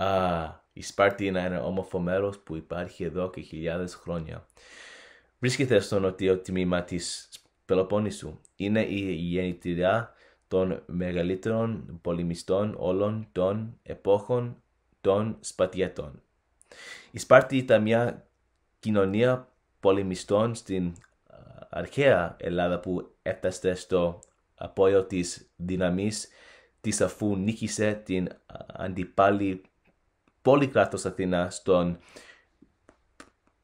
Α, η Σπάρτη είναι ένα όμορφο μέρος που υπάρχει εδώ και χιλιάδες χρόνια. Βρίσκεται στο νοτιό τμήμα της Πελοπόννησου. Είναι η γεννητήρια των μεγαλύτερων πολεμιστών όλων των επόχων των Σπατιατών. Η Σπάρτη ήταν μια κοινωνία πολεμιστών στην αρχαία Ελλάδα που έφτασε στο απόλυτο της δύναμης της αφού νίκησε την αντιπάλη πολυκράτος Αθήνα στον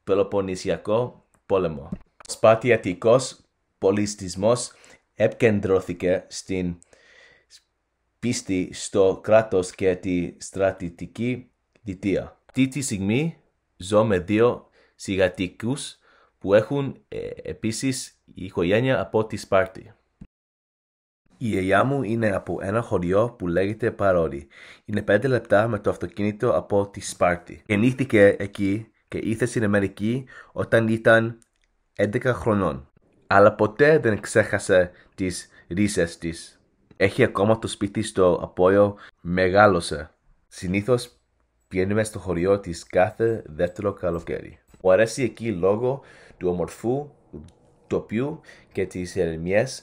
Πελοποννησιακό πόλεμο. Ο σπατιατικός πολιτισμός επικεντρώθηκε στην πίστη στο κράτος και τη στρατητική διτία. Αυτή τη στιγμή ζω με δύο συγκατοικούς που έχουν ε, επίσης η οικογένεια από τη Σπάρτη. Η γιαγιά μου είναι από ένα χωριό που λέγεται Παρόρι. Είναι 5 λεπτά με το αυτοκίνητο από τη Σπάρτη. Γεννήθηκε εκεί και ήρθε στην Αμερική όταν ήταν 11 χρονών. Αλλά ποτέ δεν ξέχασε τις ρίσες της. Έχει ακόμα το σπίτι στο απόγειο μεγάλωσε. Συνήθως πηγαίνουμε στο χωριό της κάθε δεύτερο καλοκαίρι. Μου αρέσει εκεί λόγω του ομορφού τοπιού και της ερημιές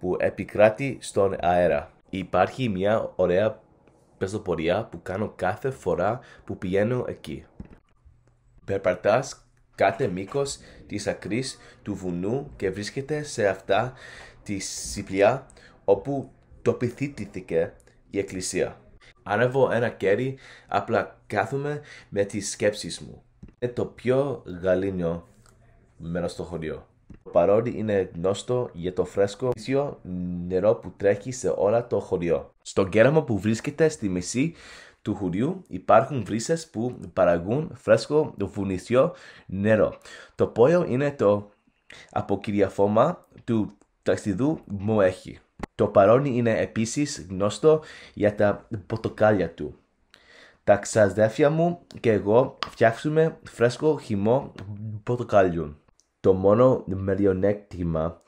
που επικράτει στον αέρα. Υπάρχει μια ωραία πεζοπορία που κάνω κάθε φορά που πηγαίνω εκεί. Περπατάς κάθε μήκος της ακρής του βουνού και βρίσκεται σε αυτά τη σιπλιά όπου τοπιθήτηθηκε η εκκλησία. Άνευω ένα κέρι, απλά κάθομαι με τις σκέψεις μου. Είναι το πιο γαλήνιο μέρος στο χωριό. Το παρόν είναι γνώστο για το φρέσκο ίσιο νερό που τρέχει σε όλα το χωριό. Στο κέραμα που βρίσκεται στη μισή του χωριού υπάρχουν βρύσες που παραγούν φρέσκο βουνισιό νερό. Το πόιο είναι το αποκυριαφώμα του ταξιδού μου έχει. Το παρόν είναι επίσης γνώστο για τα ποτοκάλια του. Τα ξαδέφια μου και εγώ φτιάξουμε φρέσκο χυμό ποτοκάλιου. Το μόνο μεριονέκτημα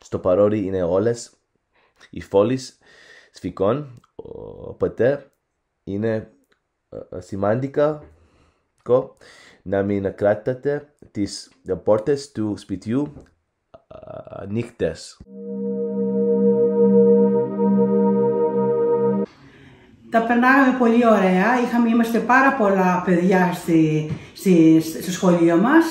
στο παρόρι είναι όλες οι φόλεις σφικών, οπότε είναι ε, ε, σημαντικά να μην κράτατε τις πόρτες του σπιτιού ε, νύχτες. Τα περνάγαμε πολύ ωραία, Είχαμε, είμαστε πάρα πολλά παιδιά στη, στη, στο σχολείο μας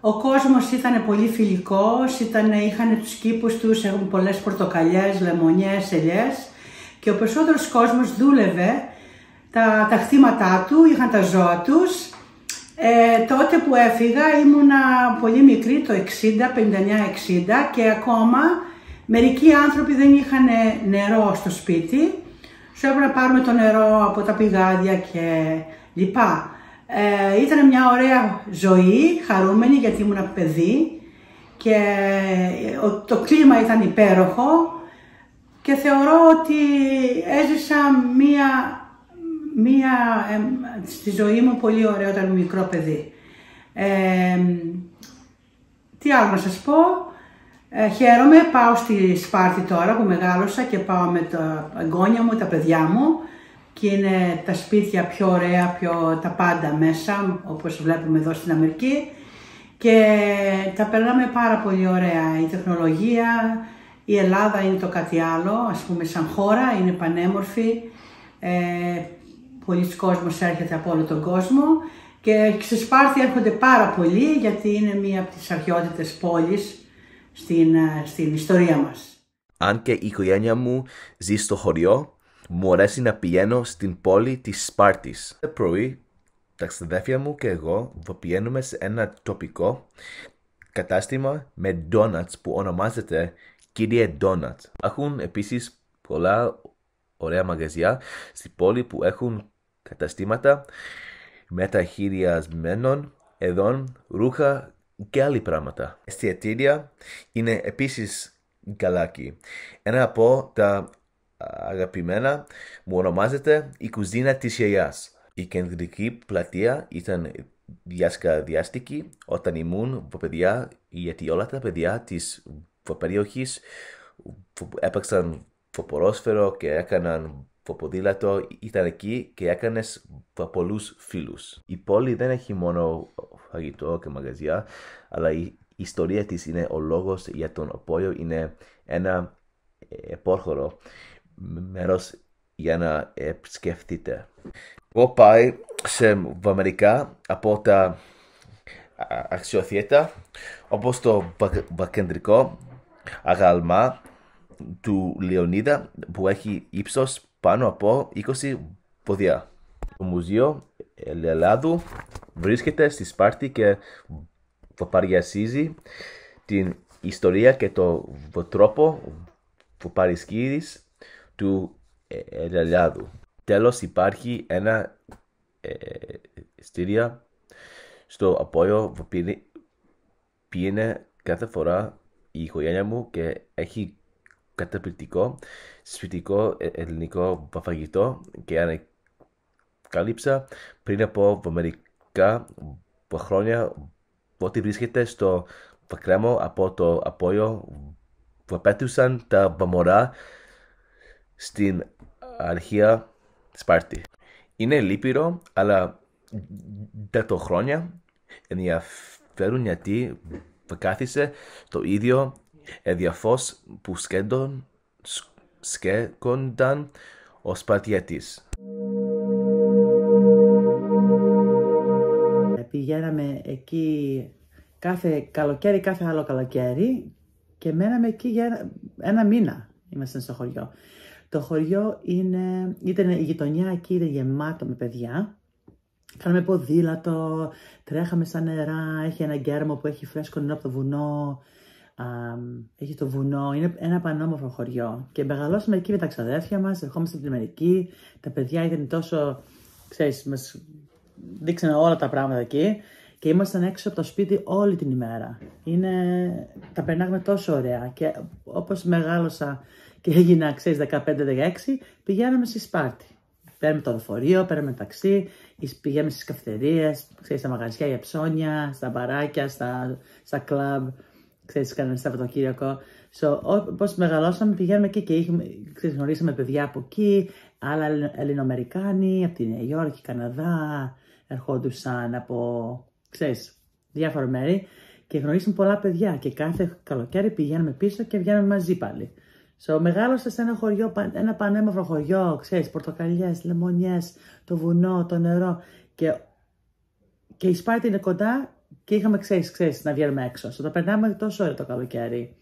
ο κόσμος ήταν πολύ φιλικός, ήταν, είχαν τους κήπους τους, έχουν πολλές πορτοκαλιές, λεμονιές, ελιές και ο περισσότερος κόσμος δούλευε τα, τα χτήματά του, είχαν τα ζώα τους. Ε, τότε που έφυγα ήμουνα πολύ μικρή, το 60, 59-60 και ακόμα μερικοί άνθρωποι δεν είχαν νερό στο σπίτι. Σου έπρεπε να πάρουμε το νερό από τα πηγάδια και λοιπά. Ε, ήταν μια ωραία ζωή, χαρούμενη γιατί ήμουν παιδί και ε, το κλίμα ήταν υπέροχο και θεωρώ ότι έζησα μία, μία ε, στη ζωή μου πολύ ωραία όταν μικρό παιδί. τι άλλο να σας πω, χαίρομαι, πάω στη Σπάρτη τώρα που μεγάλωσα και πάω με τα εγγόνια μου, τα παιδιά μου και είναι τα σπίτια πιο ωραία, πιο τα πάντα μέσα, όπως βλέπουμε εδώ στην Αμερική και τα περνάμε πάρα πολύ ωραία. Η τεχνολογία, η Ελλάδα είναι το κάτι άλλο, ας πούμε σαν χώρα, είναι πανέμορφη, ε, πολλοί κόσμος έρχεται από όλο τον κόσμο και σε Σπάρτη έρχονται πάρα πολύ, γιατί είναι μία από τις αρχαιότητες πόλεις στην, ε, στην ιστορία μας. Αν και η οικογένεια μου ζει στο χωριό, μου αρέσει να πηγαίνω στην πόλη της Σπάρτης. Το πρωί τα ξαδέφια μου και εγώ πηγαίνουμε σε ένα τοπικό κατάστημα με ντόνατς που ονομάζεται Κύριε Ντόνατ. Έχουν επίσης πολλά ωραία μαγαζιά στην πόλη που έχουν καταστήματα μεταχειριασμένων εδών, ρούχα και άλλη πράγματα. Εστιατήρια είναι επίσης καλάκι. Ένα από τα αγαπημένα μου ονομάζεται «Η κουζίνα της γιαγιάς». Η κεντρική πλατεία ήταν διασκαδιάστηκε όταν ήμουν παιδιά, γιατί όλα τα παιδιά της περιοχής έπαιξαν ποδόσφαιρο και έκαναν ποδήλατο, ήταν εκεί και έκανε πολλούς φίλους. Η πόλη δεν διάστικη, μόνο φαγητό και μαγαζιά, αλλά η ιστορία της περιοχης επαιξαν φωπορόσφαιρο και εκαναν φοποδήλατο, ηταν εκει και εκανε πολλους φιλους η πολη δεν εχει μονο φαγητο και μαγαζια αλλα η ιστορια της ειναι ο λόγος για τον οποίο είναι ένα επόρχορο μέρος για να επισκεφτείτε. Εγώ πάει σε βαμερικά από τα αξιοθετά, όπως το βακεντρικό αγαλμά του Λεωνίδα που έχει ύψος πάνω από 20 ποδιά. Το Μουζείο Ελλάδου βρίσκεται στη Σπάρτη και παριασίζει την ιστορία και το τρόπο που παρισκύρεις του ε, Ελιαλιάδου. Τέλος υπάρχει ένα ε, στήρια στο απόγειο που πίνει κάθε φορά η οικογένεια μου και έχει καταπληκτικό σπιτικό ε, ελληνικό φαγητό και ανακάλυψα πριν από μερικά χρόνια ότι βρίσκεται στο βακρέμο από το απόγειο που απέτουσαν τα βαμωρά στην αρχαία Σπάρτη. Είναι λύπηρο, αλλά χρόνια ενδιαφέρουν γιατί κάθισε το ίδιο εδιαφός που σκέντον, σκέκονταν ο Σπαρτιατής. Πηγαίναμε εκεί κάθε καλοκαίρι, κάθε άλλο καλοκαίρι και μέναμε εκεί για ένα, μήνα Είμαστε στο χωριό. Το χωριό είναι, ήταν η γειτονιά εκεί, ήταν γεμάτο με παιδιά. Κάναμε ποδήλατο, τρέχαμε σαν νερά, έχει ένα γκέρμο που έχει φρέσκο νερό από το βουνό. έχει το βουνό, είναι ένα πανόμορφο χωριό. Και μεγαλώσαμε εκεί με τα ξαδέρφια μας, ερχόμαστε στην Αμερική. Τα παιδιά ήταν τόσο, ξέρεις, μας δείξανε όλα τα πράγματα εκεί. Και ήμασταν έξω από το σπίτι όλη την ημέρα. Είναι... Τα περνάγαμε τόσο ωραία. Και όπως μεγάλωσα και εγινα ξερει ξέρεις, 15-16, πηγαίναμε στη Σπάρτη. Παίρνουμε το λεωφορείο, παίρνουμε ταξί, πηγαίνουμε στις καφτερίες, ξέρεις, στα μαγαζιά για ψώνια, στα μπαράκια, στα, στα κλαμπ, ξέρεις, κάναμε Σαββατοκύριακο. So, όπως μεγαλώσαμε, πηγαίνουμε εκεί και ξέρεις, γνωρίσαμε παιδιά από εκεί, άλλα Ελληνοαμερικάνοι, από τη Νέα Υόρκη, Καναδά, ερχόντουσαν από ξέρεις, διάφορα μέρη και γνωρίσαμε πολλά παιδιά και κάθε καλοκαίρι πηγαίνουμε πίσω και βγαίνουμε μαζί πάλι. στο μεγάλωσα σε ένα χωριό, ένα πανέμορφο χωριό, ξέρεις, πορτοκαλιές, λεμονιές, το βουνό, το νερό και, και η Σπάρτη είναι κοντά και είχαμε, ξέρεις, ξέρεις, να βγαίνουμε έξω. So, τα περνάμε τόσο ώρες το καλοκαίρι.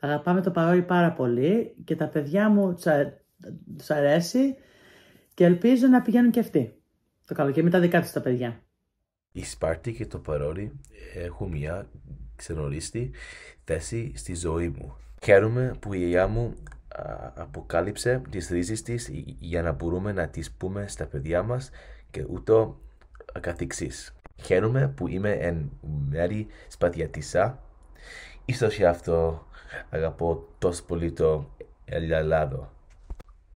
Αγαπάμε το παρόρι πάρα πολύ και τα παιδιά μου τους αρέσει και ελπίζω να πηγαίνουν και αυτοί. Το καλοκαίρι με τα δικά τους τα παιδιά. Η Σπάρτη και το Παρόνι έχουν μια ξενορίστη θέση στη ζωή μου. Χαίρομαι που η γιαγιά μου αποκάλυψε τις ρίζες της για να μπορούμε να τις πούμε στα παιδιά μας και ούτω καθεξής. Χαίρομαι που είμαι εν μέρη σπατιατισά. Ίσως γι' αυτό αγαπώ τόσο πολύ το Ελλάδο.